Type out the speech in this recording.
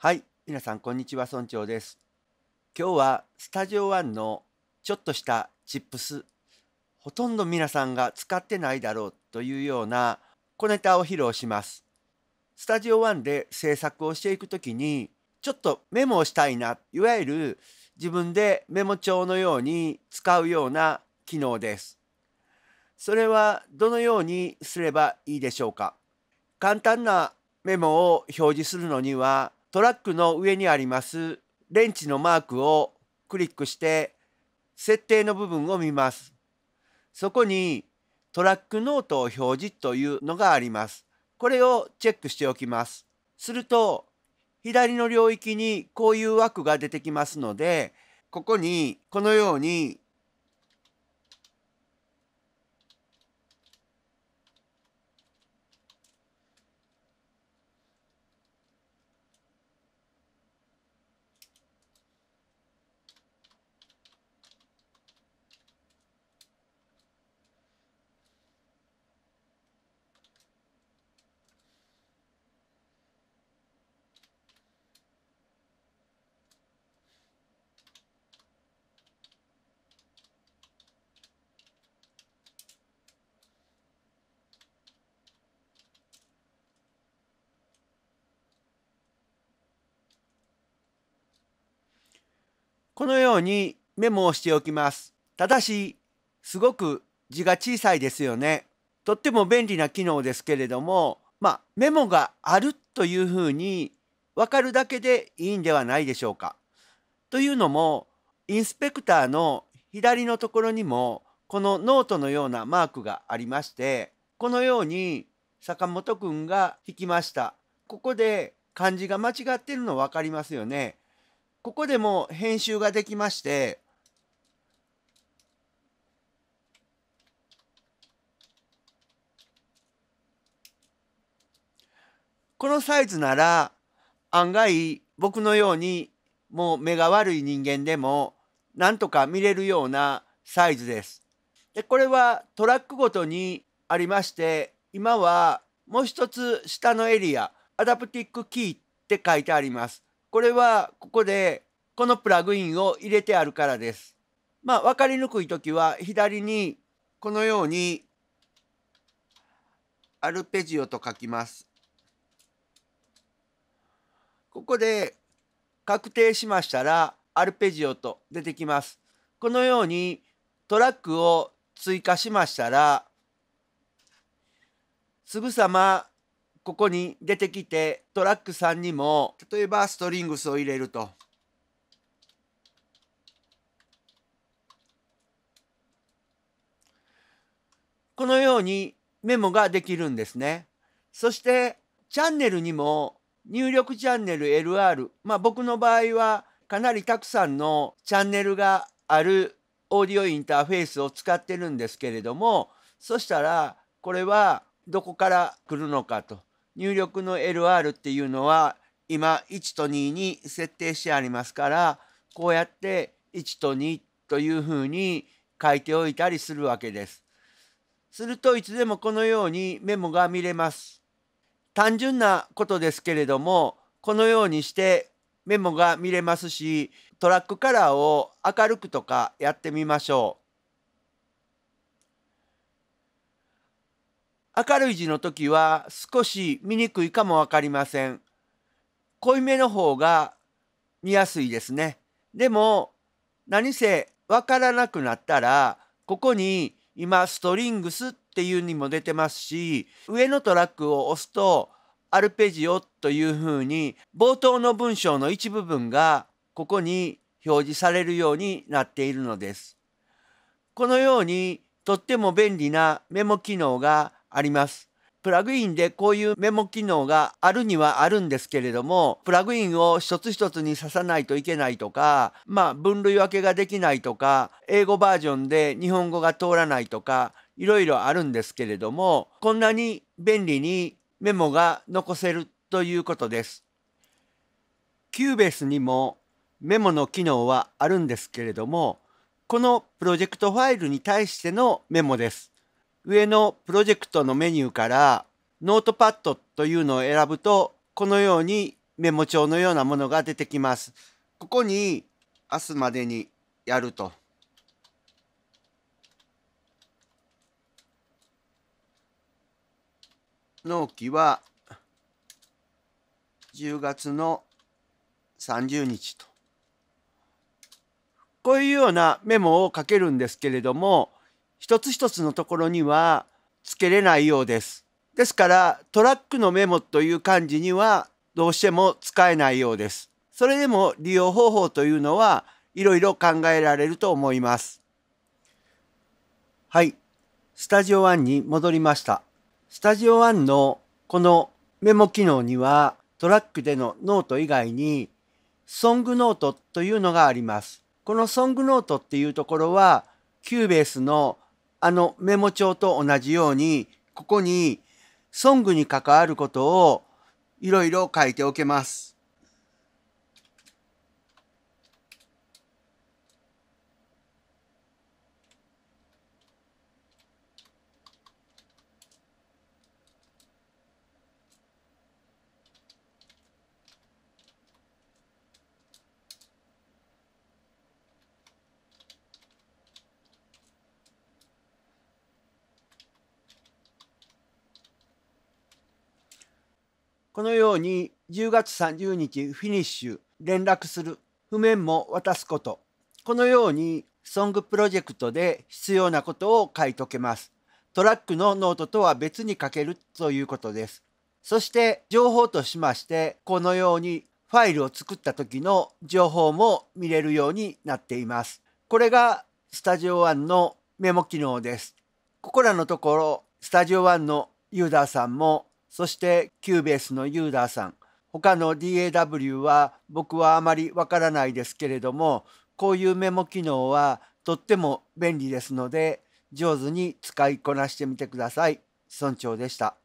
はい、皆さんこんにちは、村長です。今日はスタジオワンのちょっとしたチップス、ほとんど皆さんが使ってないだろうというような小ネタを披露します。スタジオワンで制作をしていくときに、ちょっとメモをしたいな、いわゆる自分でメモ帳のように使うような機能です。それはどのようにすればいいでしょうか簡単なメモを表示するのにはトラックの上にありますレンチのマークをクリックして設定の部分を見ます。そこにトラックノートを表示というのがあります。これをチェックしておきます。すると左の領域にこういう枠が出てきますのでここにこのようにこのようにメモをしておきます。ただし、すごく字が小さいですよね。とっても便利な機能ですけれども、まあ、メモがあるというふうにわかるだけでいいんではないでしょうか。というのも、インスペクターの左のところにも、このノートのようなマークがありまして、このように坂本くんが引きました。ここで漢字が間違ってるの分かりますよね。ここでも編集ができまして、このサイズなら案外僕のようにもう目が悪い人間でもなんとか見れるようなサイズです。でこれはトラックごとにありまして今はもう一つ下のエリアアダプティックキーって書いてあります。これはここでこのプラグインを入れてあるからです。まあ分かりにくい時は左にこのようにアルペジオと書きます。ここで確定しましたらアルペジオと出てきます。このようにトラックを追加しましたらすぐさまここに出てきてトラックさんにも例えばストリングスを入れると。このようにメモができるんですね。そしてチャンネルにも入力チャンネル LR、まあ、僕の場合はかなりたくさんのチャンネルがあるオーディオインターフェースを使ってるんですけれどもそしたらこれはどこから来るのかと入力の LR っていうのは今1と2に設定してありますからこうやって1と2というふうに書いておいたりするわけです。するといつでもこのようにメモが見れます。単純なことですけれどもこのようにしてメモが見れますしトラックカラーを明るくとかやってみましょう。明るい字の時は少し見にくいかも分かりません。濃いめの方が見やすいですね。でも何せ分からなくなったらここに今ストリングスっていうにも出てますし上のトラックを押すとアルペジオというふうに冒頭の文章の一部分がここに表示されるようになっているのです。このようにとっても便利なメモ機能があります。プラグインでこういうメモ機能があるにはあるんですけれども、プラグインを一つ一つに刺さないといけないとか、まあ分類分けができないとか、英語バージョンで日本語が通らないとか、いろいろあるんですけれども、こんなに便利にメモが残せるということです。キューベースにもメモの機能はあるんですけれども、このプロジェクトファイルに対してのメモです。上のプロジェクトのメニューからノートパッドというのを選ぶと、このようにメモ帳のようなものが出てきます。ここに明日までにやると。納期は10月の30日と。こういうようなメモをかけるんですけれども、一つ一つのところにはつけれないようです。ですからトラックのメモという漢字にはどうしても使えないようです。それでも利用方法というのはいろいろ考えられると思います。はい。スタジオ1に戻りました。スタジオ1のこのメモ機能にはトラックでのノート以外にソングノートというのがあります。このソングノートっていうところはキューベースのあのメモ帳と同じように、ここにソングに関わることをいろいろ書いておけます。このように10月30日フィニッシュ、連絡する、譜面も渡すこと、このようにソングプロジェクトで必要なことを書いとけます。トラックのノートとは別に書けるということです。そして情報としまして、このようにファイルを作った時の情報も見れるようになっています。これがスタジオ1のメモ機能です。ここらのところ、スタジオ1のユーザーさんもそしてキューベースのユーダーさん、他の DAW は僕はあまりわからないですけれども、こういうメモ機能はとっても便利ですので、上手に使いこなしてみてください。村長でした。